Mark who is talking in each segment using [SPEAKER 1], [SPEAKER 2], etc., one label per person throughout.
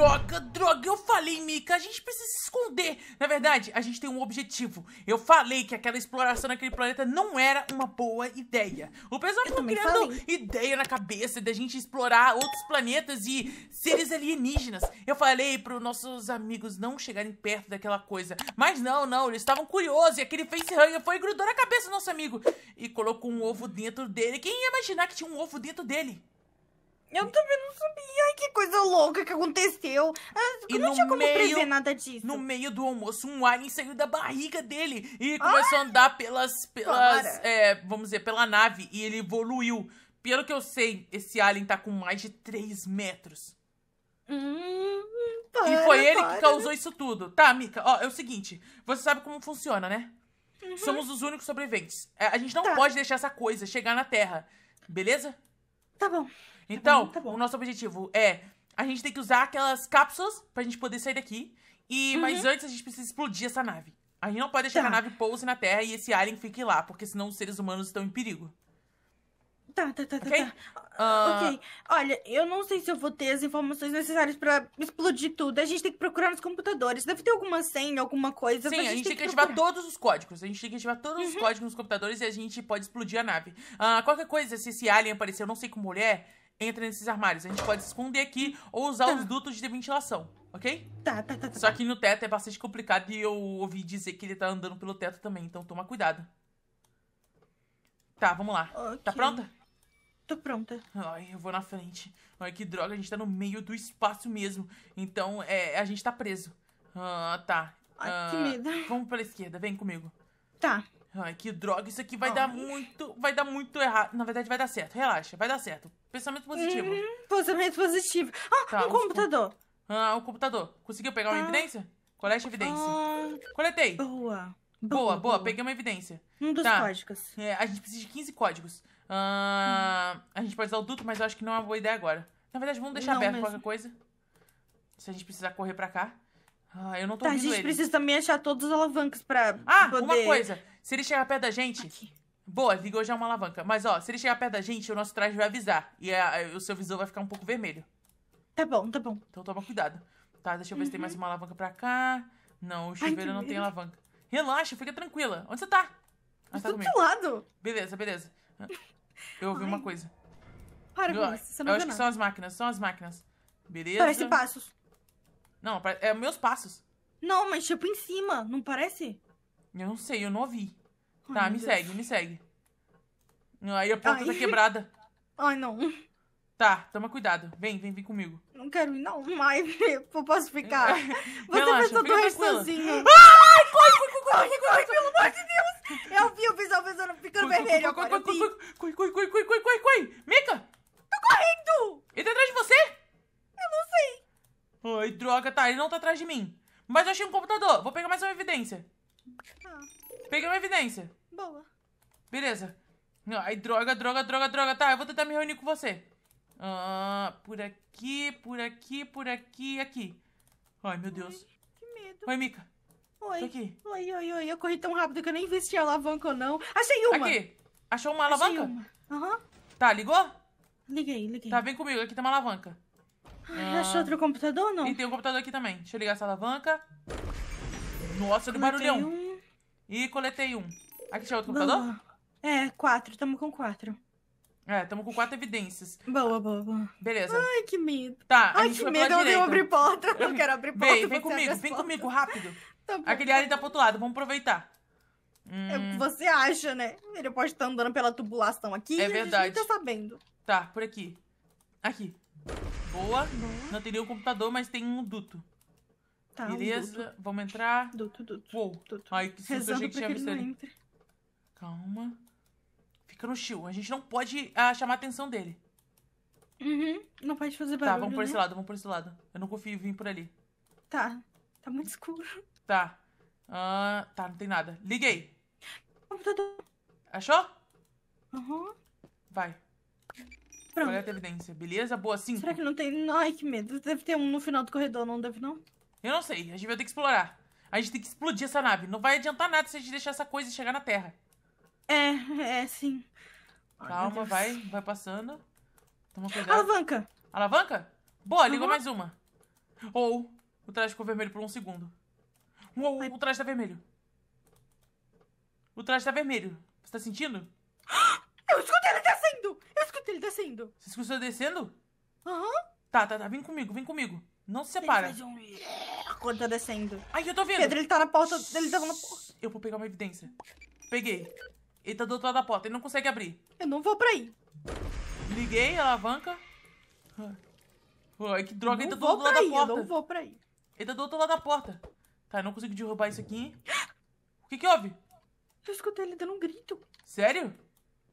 [SPEAKER 1] Droga, droga, eu falei, Mika, a gente precisa se esconder. Na verdade, a gente tem um objetivo. Eu falei que aquela exploração naquele planeta não era uma boa ideia. O pessoal ficou criando falei. ideia na cabeça da gente explorar outros planetas e seres alienígenas. Eu falei para os nossos amigos não chegarem perto daquela coisa. Mas não, não, eles estavam curiosos e aquele facehugger foi e grudou na cabeça do nosso amigo. E colocou um ovo dentro dele. Quem ia imaginar que tinha um ovo dentro dele? Eu também não sabia. Ai, que coisa louca que aconteceu. Eu ah, e não tinha como meio, prever nada disso. No meio do almoço, um alien saiu da barriga dele e ah! começou a andar pelas. pelas é, vamos dizer, pela nave. E ele evoluiu. Pelo que eu sei, esse alien tá com mais de 3 metros. Hum, para, e foi ele para. que causou isso tudo. Tá, Mika, ó, é o seguinte. Você sabe como funciona, né? Uhum. Somos os únicos sobreviventes. É, a gente não tá. pode deixar essa coisa chegar na Terra. Beleza? Tá bom. Tá então, tá bom, tá bom. o nosso objetivo é. A gente tem que usar aquelas cápsulas pra gente poder sair daqui. E, uhum. Mas antes a gente precisa explodir essa nave. A gente não pode deixar tá. a nave pouse na Terra e esse alien fique lá, porque senão os seres humanos estão em perigo. Tá, tá, tá, tá okay? tá. Uh... Ok. Olha, eu não sei se eu vou ter as informações necessárias pra explodir tudo. A gente tem que procurar nos computadores. Deve ter alguma senha, alguma coisa. Sim, a gente, a gente tem, que, ativar procurar. todos os códigos. A gente tem que ativar todos uhum. os códigos nos computadores e a gente pode explodir a nave. Uh, qualquer coisa, se esse alien aparecer, eu não sei como mulher, é, entra nesses armários. A gente pode esconder aqui ou usar tá. os dutos de ventilação, ok? Tá, tá, tá, tá. Só tá. que no teto é bastante complicado e eu ouvi dizer que ele tá andando pelo teto também, então toma cuidado. Tá, vamos lá. Tá okay. Tá pronta? Tô pronta. Ai, eu vou na frente. Ai, que droga, a gente tá no meio do espaço mesmo. Então, é, a gente tá preso. Ah, tá. Ai, ah, que medo. Vamos pela esquerda, vem comigo. Tá. Ai, que droga, isso aqui vai oh. dar muito. Vai dar muito errado. Na verdade, vai dar certo. Relaxa, vai dar certo. Pensamento positivo. Uhum, pensamento positivo. Ah, tá, um computador. Ah, um computador. Conseguiu pegar uma tá. evidência? Colete evidência. Ah. Coletei. Boa. Boa, boa, boa, peguei uma evidência. Um dos tá. códigos. É, a gente precisa de 15 códigos. Ah, hum. A gente pode usar o duto, mas eu acho que não é uma boa ideia agora. Na verdade, vamos deixar não aberto mesmo. qualquer coisa. Se a gente precisar correr pra cá. Ah, eu não tô tá, a gente precisa também achar todas as alavancas pra Ah, poder... uma coisa. Se ele chegar perto da gente... Aqui. Boa, ligou já é uma alavanca. Mas, ó, se ele chegar perto da gente, o nosso traje vai avisar. E a, a, o seu visor vai ficar um pouco vermelho. Tá bom, tá bom. Então toma cuidado. Tá, deixa eu ver uhum. se tem mais uhum. uma alavanca pra cá. Não, o chuveiro Ai, não tem alavanca. Relaxa, fica tranquila. Onde você tá? Ah, tá do outro lado. Beleza, beleza. Ah, eu ouvi Ai. uma coisa.
[SPEAKER 2] Para com isso, você não Eu acho nada. que são as
[SPEAKER 1] máquinas, são as máquinas. Beleza? Parecem passos. Não, é meus passos. Não, mas tipo em cima, não parece? Eu não sei, eu não ouvi. Ai, tá, me Deus. segue, me segue. Aí a ponta Ai. tá quebrada. Ai, não. Tá, toma cuidado. Vem, vem, vem comigo. Não quero ir, não. mas eu posso ficar. Você Relaxa, fez todo resto sozinho. Ai, corre, corre, corre, corre, pelo amor de Deus. Eu vi o visual pensando, ficando vermelho corre, agora. Corre, corre, corre, corre, corre, corre, corre, corre. Mica! Tô correndo! Ele tá atrás de você? Eu não sei. Ai, droga, tá, ele não tá atrás de mim. Mas eu achei um computador, vou pegar mais uma evidência. Ah. Peguei uma evidência. Boa. Beleza. Ai, droga, droga, droga, droga. Tá, eu vou tentar me reunir com você. Ah, por aqui, por aqui, por aqui e aqui. Ai, meu Deus. Ai, que medo. Oi, Mica. Oi. aqui. Oi, oi, oi. Eu corri tão rápido que eu nem vi se tinha alavanca ou não. Achei uma. Aqui. Achou uma alavanca? Achei uma. Aham. Uhum. Tá, ligou? Liguei, liguei. Tá, vem comigo. Aqui tem uma alavanca. Ai, ah. achou outro computador não? E tem um computador aqui também. Deixa eu ligar essa alavanca. Nossa, que barulhão. Um. E coletei um. Aqui tinha outro boa. computador? É, quatro. Tamo com quatro. É, tamo com quatro evidências. Boa, boa, boa. Beleza. Ai, que medo. Tá, Ai, que medo, eu não abrir porta. Eu quero abrir porta. Vem, vem comigo, vem comigo, rápido. Tá bom. Aquele ali tá pro outro lado, vamos aproveitar. É hum. É, você acha, né? Ele pode estar andando pela tubulação aqui. É verdade. A gente tá sabendo. Tá, por aqui. Aqui. Boa. Boa. Não tem nenhum computador, mas tem um duto. Tá, Beleza, um duto. vamos entrar. Duto, duto. Uou. Duto. Ai, que susto, a gente tinha visto ali. Entre. Calma. Fica no chill. A gente não pode ah, chamar a atenção dele. Uhum. Não pode fazer barulho, Tá, vamos por né? esse lado, vamos por esse lado. Eu não confio em vir por ali. Tá. Tá muito escuro. Tá. Ah, tá, não tem nada. Liguei. Computador. Achou? Uhum. Vai. Pronto. Coleta é evidência. Beleza? Boa, sim. Será que não tem... Ai, que medo. Deve ter um no final do corredor, não deve não? Eu não sei. A gente vai ter que explorar. A gente tem que explodir essa nave. Não vai adiantar nada se a gente deixar essa coisa chegar na Terra. É, é, sim. Calma, vai, vai passando. Toma cuidado. Alavanca. Alavanca? Boa, ligou uhum. mais uma. Ou o traje ficou vermelho por um segundo. Uou, o traje tá vermelho. O traje tá vermelho. Você tá sentindo? Eu escutei! Tá Caceta, ele descendo. Você escutou descendo? Aham. Uhum. Tá, tá, tá. Vem comigo, vem comigo. Não se separa. Um... Quando tá descendo. Ai, eu tô vendo. Pedro, ele tá na porta. Ele tá na porta. Eu vou pegar uma evidência. Peguei. Ele tá do outro lado da porta. Ele não consegue abrir. Eu não vou pra aí. Liguei a alavanca. Ai, que droga. Ele tá do outro lado aí, da porta. Eu não vou pra aí. Ele tá do outro lado da porta. Tá, eu não consigo derrubar isso aqui. O que que houve? Eu escutei ele dando um grito. Sério?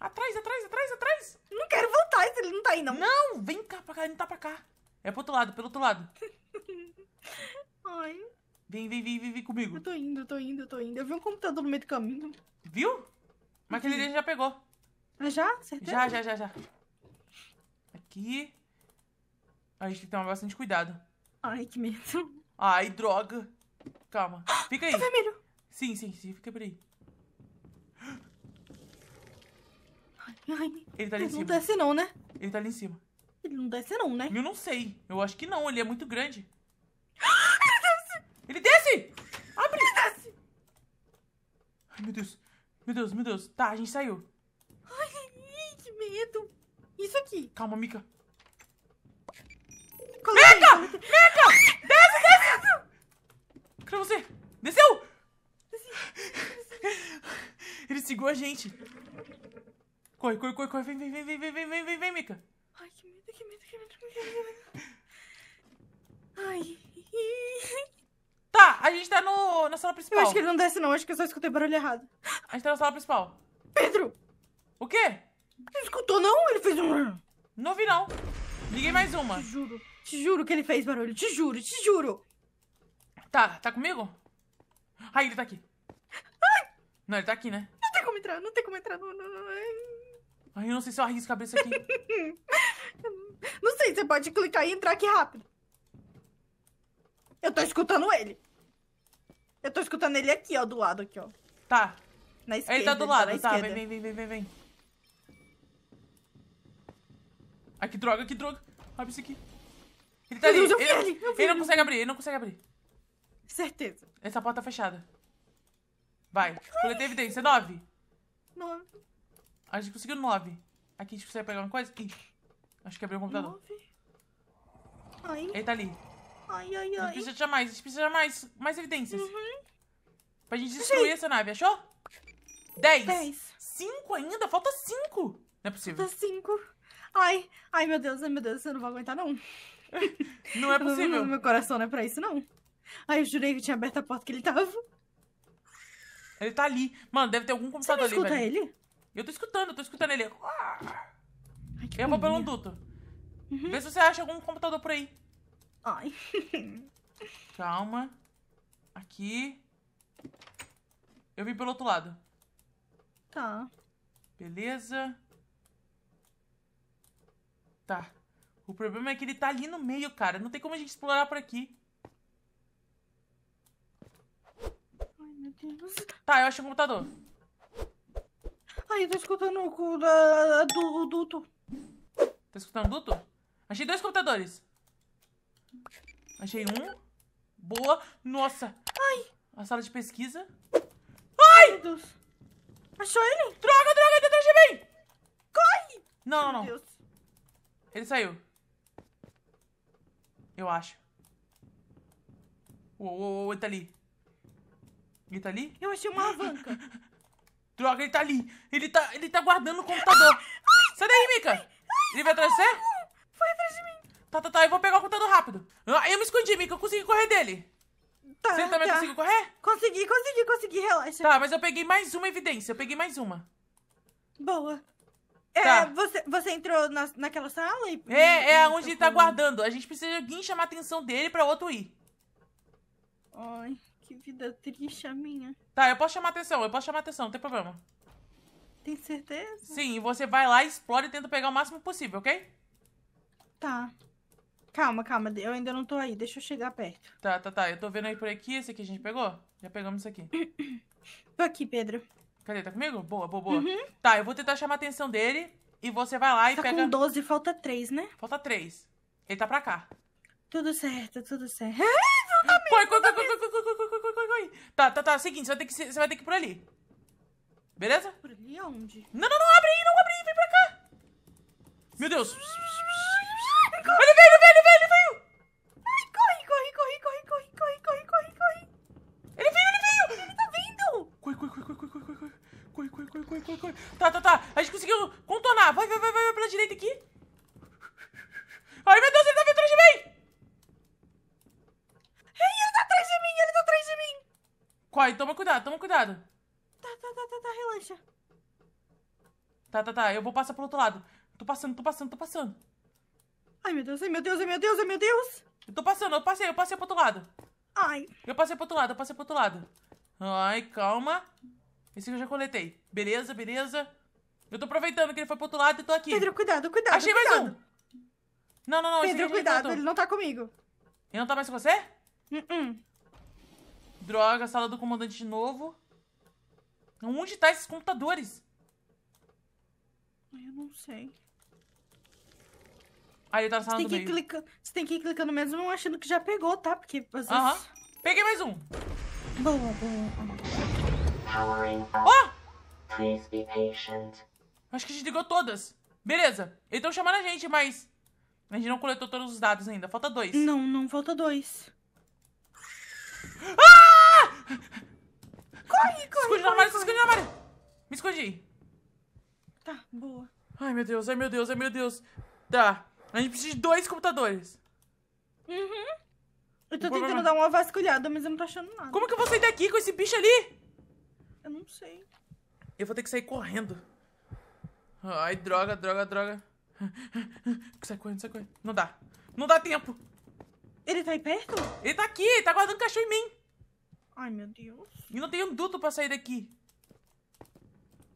[SPEAKER 1] Atrás, atrás, atrás, atrás! Não quero voltar, ele não tá aí, não. Não, vem cá pra cá, ele não tá pra cá. É pro outro lado, pelo outro lado. Ai. Vem, vem, vem, vem, vem comigo. Eu tô indo, eu tô indo, eu tô indo. Eu vi um computador no meio do caminho. Viu? Mas aquele dele já pegou. Ah, já? Certeza? Já, já, já, já. Aqui. A gente tem que tomar bastante cuidado. Ai, que medo. Ai, droga. Calma. Fica aí. Tá vermelho. Sim, sim, sim. Fica por aí. Ai, ele tá ali em cima. Não desce não, né? Ele tá ali em cima. Ele não desce não, né? Eu não sei. Eu acho que não, ele é muito grande. ele desce! Ele desce! Abre! Ele desce! Ai, meu Deus. Meu Deus, meu Deus. Tá, a gente saiu. Ai, que medo. Isso aqui. Calma, Mica. Mica! Mica! Desce, desce! Cadê você? Desceu! Desci. Ele segurou a gente. Corre, corre, corre, corre. Vem, vem, vem, vem, vem, vem, vem, vem, vem, Mika. Ai, que medo, que medo, que medo, que medo. Ai. Tá, a gente tá no, na sala principal. Eu acho que ele não desce, não. Acho que eu só escutei barulho errado. A gente tá na sala principal. Pedro! O quê? Você escutou, não? Ele fez um... Não vi, não. Liguei mais uma. Te juro. Te juro que ele fez barulho. Te juro, te juro. Tá, tá comigo? Ai, ele tá aqui. Ai! Não, ele tá aqui, né? Não tem como entrar, não tem como entrar. Não, não, não. Ai, eu não sei se eu arrisco a cabeça aqui. não sei, você pode clicar e entrar aqui rápido. Eu tô escutando ele. Eu tô escutando ele aqui, ó, do lado aqui, ó. Tá. Na esquerda. Ele tá do tá lado, tá. tá. Vem, vem, vem, vem, vem, Ai, que droga, que droga. Abre isso aqui. Ele tá ali. Deus, eu vi ele, ele, eu vi ele não consegue abrir, ele não consegue abrir. Certeza. Essa porta tá fechada. Vai. Coletei evidência. Nove. Nove. A gente conseguiu 9. Aqui a gente consegue pegar uma coisa. Ih, acho que abriu o computador. 9? Ai. Ele tá ali. Ai, ai, ai. A gente precisa de mais, a gente precisa de mais, mais evidências. Uhum. Pra gente destruir Sim. essa nave, achou? 10. 10. 5 ainda? Falta 5. Não é possível. Falta 5. Ai, ai meu Deus, ai meu Deus, eu não vou aguentar não. Não é possível. Não, meu coração não é pra isso não. Ai, eu jurei que eu tinha aberto a porta que ele tava. Ele tá ali. Mano, deve ter algum computador Você não ali. Escuta ele? Eu tô escutando, eu tô escutando ele. Ai, eu vou pelo um duto. Uhum. Vê se você acha algum computador por aí. Ai. Calma. Aqui. Eu vim pelo outro lado. Tá. Beleza. Tá. O problema é que ele tá ali no meio, cara. Não tem como a gente explorar por aqui. Ai, meu Deus. Tá, eu achei o computador. Ai, eu tá tô escutando o da, do, duto. Tá escutando o duto? Achei dois computadores. Achei um. Boa. Nossa. Ai. A sala de pesquisa. Ai! Meu Deus. Achou ele? Droga, droga, ele tá atrás de mim! Corre! Não, não, não. Meu Deus. Ele saiu. Eu acho. Uou, uou, uou, ele tá ali. Ele tá ali? Eu achei uma alavanca. Droga, ele tá ali. Ele tá, ele tá guardando o computador. Sai daí, Mika. ele vai atrás de você? Foi atrás de mim. Tá, tá, tá. Eu vou pegar o computador rápido. Ah, eu me escondi, Mika. Eu consegui correr dele. Tá, você também tá. conseguiu correr? Consegui, consegui, consegui. Relaxa. Tá, mas eu peguei mais uma evidência. Eu peguei mais uma. Boa. É, tá. você, você entrou na, naquela sala e... É, é onde ele tá guardando. A gente precisa de alguém chamar a atenção dele pra outro ir. Ai que vida triste a minha. Tá, eu posso chamar atenção, eu posso chamar atenção, não tem problema. Tem certeza? Sim, você vai lá, explora e tenta pegar o máximo possível, ok? Tá. Calma, calma, eu ainda não tô aí, deixa eu chegar perto. Tá, tá, tá, eu tô vendo aí por aqui, esse aqui a gente pegou? Já pegamos isso aqui. tô aqui, Pedro. Cadê? Tá comigo? Boa, boa, boa. Uhum. Tá, eu vou tentar chamar a atenção dele e você vai lá tá e pega... Tá com 12, falta 3, né? Falta 3. Ele tá pra cá. Tudo certo, tudo certo. Foi, foi, foi, foi, foi, foi, foi, aí. Tá, tá, tá. Seguinte, você vai ter que, você vai ter que ir por ali. Beleza? Por ali aonde? Não, não, não. Abre aí, não abre aí. Vem pra cá. Meu Deus. Ele veio, ele veio, ele veio, ele veio. Ai, corre, corre, corre, corre, corre, corre, corre, corre, corre. Ele veio, ele veio. Ele tá vindo. Corre, corre, corre, corre, corre, corre, corre. Corre, corre, corre, corre, corre, corre. Tá, tá, tá. A gente conseguiu contornar. Vai, vai, vai, vai pela direita aqui. toma cuidado, toma cuidado. Tá, tá, tá, tá, tá, relaxa. Tá, tá, tá, eu vou passar pro outro lado. Tô passando, tô passando, tô passando. Ai, meu Deus, ai, meu Deus, ai, meu Deus, ai, meu Deus. Eu tô passando, eu passei, eu passei pro outro lado. Ai. Eu passei pro outro lado, eu passei pro outro lado. Ai, calma. Esse que eu já coletei. Beleza, beleza. Eu tô aproveitando que ele foi pro outro lado e tô aqui. Pedro, cuidado, cuidado, Achei cuidado. mais um. Não, não, não. Pedro, cuidado, ele não tá comigo. Ele não tá mais com você? Uh -uh. Droga, sala do comandante de novo. Onde tá esses computadores? Eu não sei. Aí tá na sala você do meio. Clica... Você tem que ir clicando mesmo achando que já pegou, tá? Porque às vezes... Aham. Peguei mais um. Boa, boa. Ó! Oh! be patient. Acho que a gente ligou todas. Beleza. Eles estão chamando a gente, mas... A gente não coletou todos os dados ainda. Falta dois. Não, não falta dois. Ah! Corre, corre, Esconde no armário, esconde no armário. Me escondi. Tá, boa. Ai, meu Deus, ai, meu Deus, ai, meu Deus. Tá, a gente precisa de dois computadores. Uhum. Eu tô tentando problema... dar uma vasculhada, mas eu não tô achando nada. Como que eu vou sair daqui com esse bicho ali? Eu não sei. Eu vou ter que sair correndo. Ai, droga, droga, droga. Sai correndo, sai correndo. Não dá. Não dá tempo. Ele tá aí perto? Ele tá aqui, ele tá guardando o cachorro em mim. Ai, meu Deus. Eu não tem um duto pra sair daqui.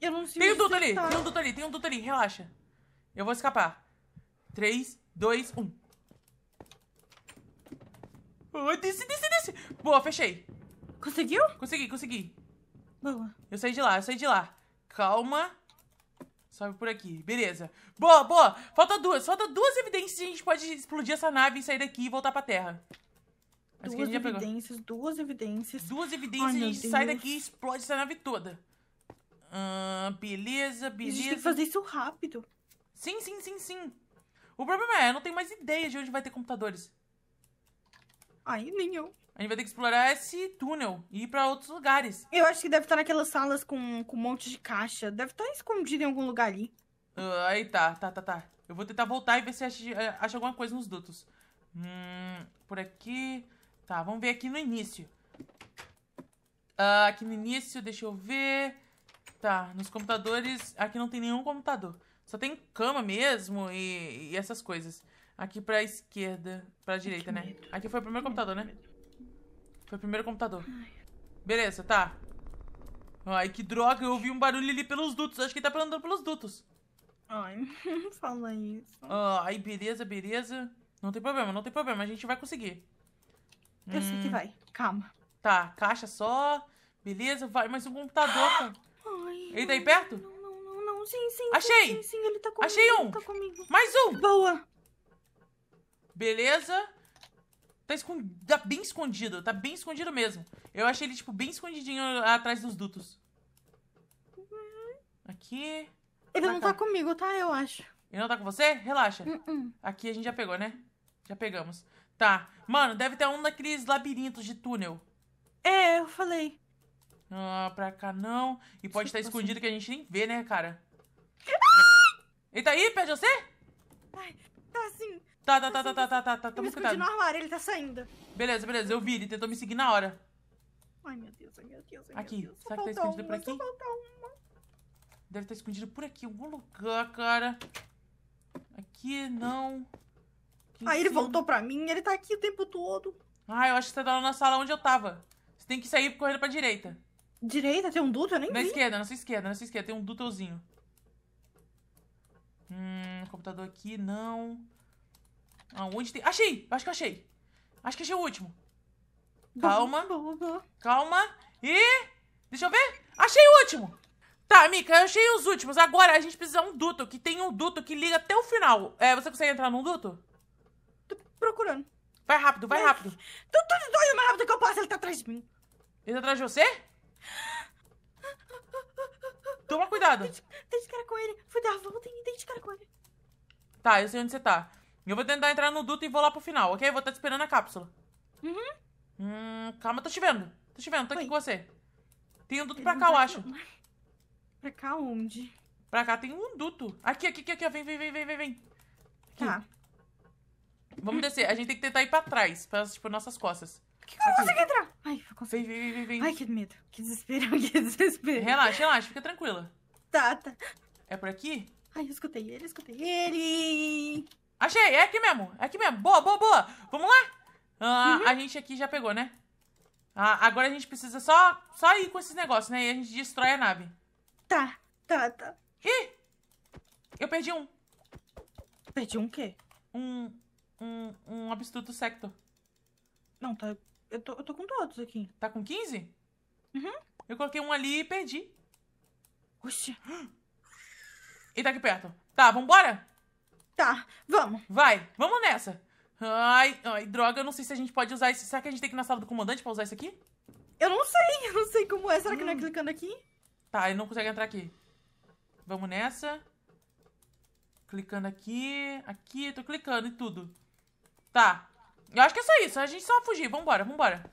[SPEAKER 1] Eu não sei Tem um duto ali, tem um duto ali, tem um duto ali. Relaxa. Eu vou escapar. 3, 2, 1. desce, desce, desce. Boa, fechei. Conseguiu? Consegui, consegui. Boa. Eu saí de lá, eu saí de lá. Calma. Sobe por aqui. Beleza. Boa, boa. Falta duas. Falta duas evidências e a gente pode explodir essa nave e sair daqui e voltar pra Terra
[SPEAKER 2] duas evidências,
[SPEAKER 1] duas evidências. Duas evidências Ai, sai daqui e explode essa nave toda. beleza, beleza. A gente tem que fazer isso rápido. Sim, sim, sim, sim. O problema é, eu não tenho mais ideia de onde vai ter computadores. Ai, nem eu. A gente vai ter que explorar esse túnel e ir pra outros lugares. Eu acho que deve estar naquelas salas com, com um monte de caixa. Deve estar escondido em algum lugar ali. Ah, aí tá, tá, tá, tá. Eu vou tentar voltar e ver se acha, acha alguma coisa nos dutos. Hum, por aqui. Tá, vamos ver aqui no início. Uh, aqui no início, deixa eu ver. Tá, nos computadores, aqui não tem nenhum computador. Só tem cama mesmo e, e essas coisas. Aqui pra esquerda, pra direita, né? Aqui foi o primeiro computador, né? Foi o primeiro computador. Beleza, tá. Ai, que droga, eu ouvi um barulho ali pelos dutos. Acho que ele tá andando pelos dutos. Ai, não fala isso. Ai, beleza, beleza. Não tem problema, não tem problema. A gente vai conseguir. Eu hum. sei que hum. vai. Calma. Tá, caixa só. Beleza, vai. Mas o computador, ah! cara. Ai, ele tá aí perto? Não, não, não, não. Sim, sim. Achei! Sim, sim, ele tá comigo. Achei um! Tá comigo. Mais um! Boa! Beleza. Tá, escond... tá bem escondido, tá bem escondido mesmo. Eu achei ele, tipo, bem escondidinho atrás dos dutos. Uhum. Aqui. Ele ah, não cá. Tá. tá comigo, tá? Eu acho. Ele não tá com você? Relaxa. Uh -uh. Aqui a gente já pegou, né? Já pegamos. Tá. Mano, deve ter um daqueles labirintos de túnel. É, eu falei. Ah, pra cá não. E pode estar tá escondido que a gente nem vê, né, cara? Ele tá aí, perde você? Ai, tá assim. Tá, tá, tá, tá, tá, assim, tá, tá, tá. tá Toma cuidado. no armário, ele tá saindo. Beleza, beleza, eu vi, ele tentou me seguir na hora. Ai, meu Deus, ai, meu Deus, ai, meu aqui. Deus. Será que tá escondido uma, por aqui? Deve estar escondido por aqui, em algum lugar, cara. Aqui, não. Aí ele voltou pra mim, ele tá aqui o tempo todo. Ah, eu acho que você tá na sala onde eu tava. Você tem que sair correndo pra direita. Direita? Tem um duto? Eu nem na vi. esquerda, na sua esquerda, na sua esquerda. Tem um dutozinho. Hum, computador aqui, não. Aonde tem... Achei! Acho que achei. Acho que achei o último. Calma. Calma. E... Deixa eu ver. Achei o último. Tá, Mika, eu achei os últimos. Agora a gente precisa de um duto, que tem um duto que liga até o final. É, você consegue entrar num duto? procurando. Vai rápido, vai Mas... rápido. Tô tu, doido, tu, mais rápido que eu posso, ele tá atrás de mim. Ele tá atrás de você? Toma cuidado. Tem de, cara com ele. Fui dar a volta e dei de cara com ele. Tá, eu sei onde você tá. Eu vou tentar entrar no duto e vou lá pro final, ok? Vou estar tá te esperando a cápsula. Uhum. Hum, calma, tô te vendo. Tô te vendo, tô Oi. aqui com você. Tem um duto pra cá, tá eu acho. Pra cá onde? Pra cá tem um duto. Aqui, aqui, aqui, aqui, Vem, vem, vem, vem, vem. Aqui. Tá. Vamos descer. A gente tem que tentar ir pra trás, pra, tipo, nossas costas. Que que eu não consigo entrar? Ai, eu Vem, vem, vem, vem. Ai, que medo. Que desespero, que desespero. Relaxa, relaxa, fica tranquila. Tá, tá. É por aqui? Ai, eu escutei ele, eu escutei ele. Achei, é aqui mesmo, é aqui mesmo. Boa, boa, boa. Vamos lá? Ah, uhum. A gente aqui já pegou, né? Ah, agora a gente precisa só, só ir com esses negócios, né? E a gente destrói a nave. Tá, tá, tá. Ih! Eu perdi um. Perdi um quê? Um, um, um Obstruto Sector. Não, tá. Eu tô, eu tô com todos aqui. Tá com 15? Uhum. Eu coloquei um ali e perdi. Oxi. Ele tá aqui perto. Tá, vambora? Tá, vamos. Vai, vamos nessa. Ai, ai, droga, eu não sei se a gente pode usar isso. Será que a gente tem que ir na sala do comandante pra usar isso aqui? Eu não sei, eu não sei como é. Será hum. que não é hum. clicando aqui? Tá, ele não consegue entrar aqui. Vamos nessa. Clicando aqui, aqui, tô clicando e tudo. Tá. Eu acho que é só isso. A gente só fugir. Vambora, vambora.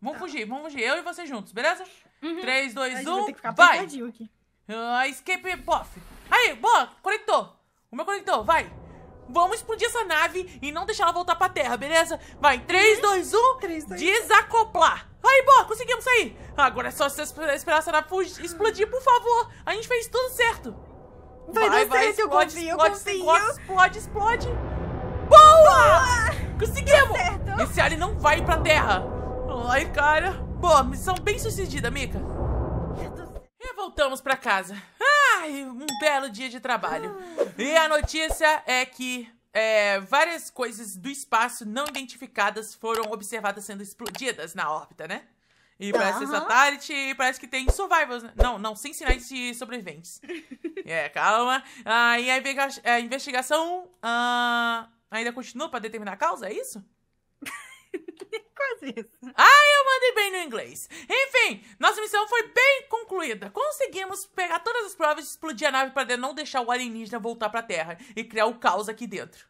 [SPEAKER 1] Vamos tá. fugir, vamos fugir. Eu e você juntos, beleza? Uhum. 3, 2, 1. Vai. Uh, escape poff. Aí, boa, conectou. O meu conectou, vai. Vamos explodir essa nave e não deixar ela voltar pra terra, beleza? Vai, 3, 2, 1, 3, 2, desacoplar. Aí, boa, conseguimos sair. Agora é só você esperar essa nave explodir, por favor. A gente fez tudo certo.
[SPEAKER 2] Vai, vai, vai certo, explode, eu confio,
[SPEAKER 1] explode, eu confio. explode, explode, explode. boa! boa! Conseguimos! Tá Esse alien não vai pra terra. Ai, cara. Boa, missão bem sucedida, Mika. E voltamos pra casa. Ai, um belo dia de trabalho. E a notícia é que é, várias coisas do espaço não identificadas foram observadas sendo explodidas na órbita, né? E parece uhum. satélite parece que tem survivors, né? Não, não, sem sinais de sobreviventes. é, calma. Ah, e aí a, a investigação. Ah, ainda continua para determinar a causa, é isso? Quase isso. Ah, eu mandei bem no inglês. Enfim, nossa missão foi bem concluída. Conseguimos pegar todas as provas e explodir a nave para não deixar o alienígena voltar para a Terra e criar o caos aqui dentro.